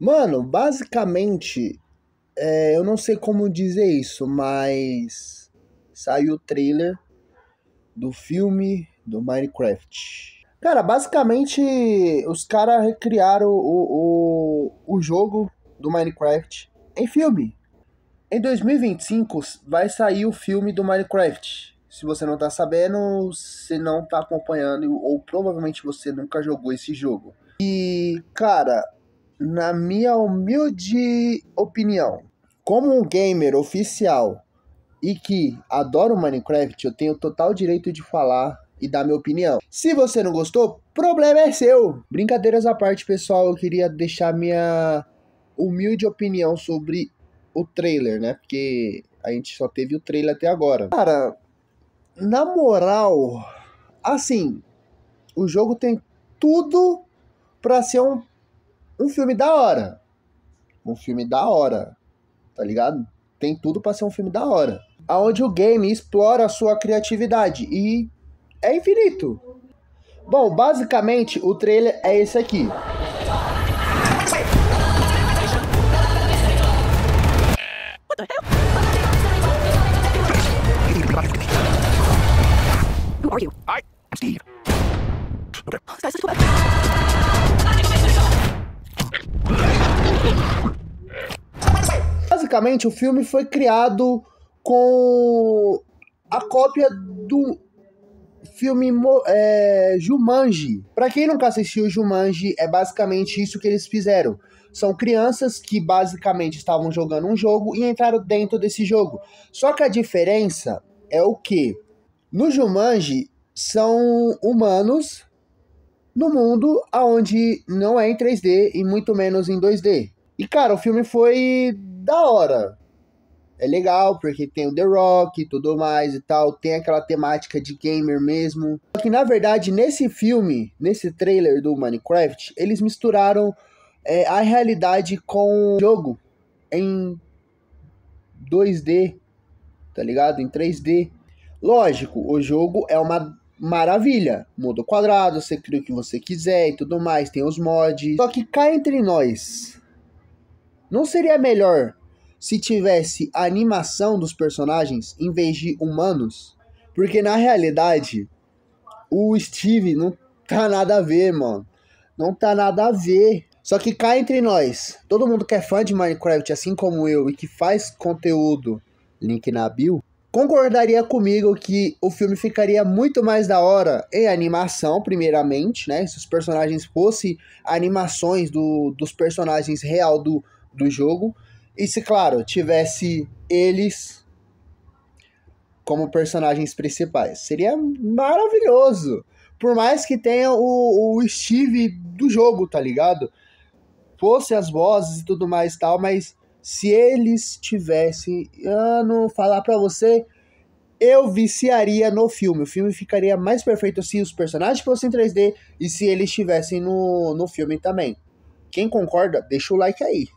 Mano, basicamente, é, eu não sei como dizer isso, mas saiu o trailer do filme do Minecraft. Cara, basicamente, os caras recriaram o, o, o jogo do Minecraft em filme. Em 2025 vai sair o filme do Minecraft. Se você não tá sabendo, se não tá acompanhando, ou provavelmente você nunca jogou esse jogo. E, cara, na minha humilde opinião, como um gamer oficial e que adora o Minecraft, eu tenho total direito de falar e dar minha opinião. Se você não gostou, problema é seu. Brincadeiras à parte, pessoal, eu queria deixar minha humilde opinião sobre o trailer, né? Porque a gente só teve o trailer até agora. Cara, na moral, assim, o jogo tem tudo para ser um um filme da hora. Um filme da hora. Tá ligado? Tem tudo pra ser um filme da hora. Aonde o game explora a sua criatividade e é infinito. Bom, basicamente o trailer é esse aqui. Who are you? basicamente, o filme foi criado com a cópia do filme é, Jumanji. Para quem nunca assistiu Jumanji, é basicamente isso que eles fizeram. São crianças que basicamente estavam jogando um jogo e entraram dentro desse jogo. Só que a diferença é o que no Jumanji são humanos no mundo aonde não é em 3D e muito menos em 2D. E cara, o filme foi da hora. É legal, porque tem o The Rock e tudo mais e tal. Tem aquela temática de gamer mesmo. Só que, na verdade, nesse filme, nesse trailer do Minecraft, eles misturaram é, a realidade com o jogo em 2D, tá ligado? Em 3D. Lógico, o jogo é uma maravilha. Muda o quadrado, você cria o que você quiser e tudo mais, tem os mods. Só que cá entre nós, não seria melhor se tivesse a animação dos personagens em vez de humanos? Porque na realidade, o Steve não tá nada a ver, mano. Não tá nada a ver. Só que cá entre nós, todo mundo que é fã de Minecraft, assim como eu, e que faz conteúdo, link na bio, concordaria comigo que o filme ficaria muito mais da hora em animação, primeiramente, né? Se os personagens fossem animações do, dos personagens real do do jogo. E se, claro, tivesse eles como personagens principais, seria maravilhoso. Por mais que tenha o, o Steve do jogo, tá ligado? Fosse as vozes e tudo mais e tal, mas se eles tivessem. Eu não falar pra você eu viciaria no filme. O filme ficaria mais perfeito se os personagens fossem 3D e se eles estivessem no, no filme também. Quem concorda, deixa o like aí.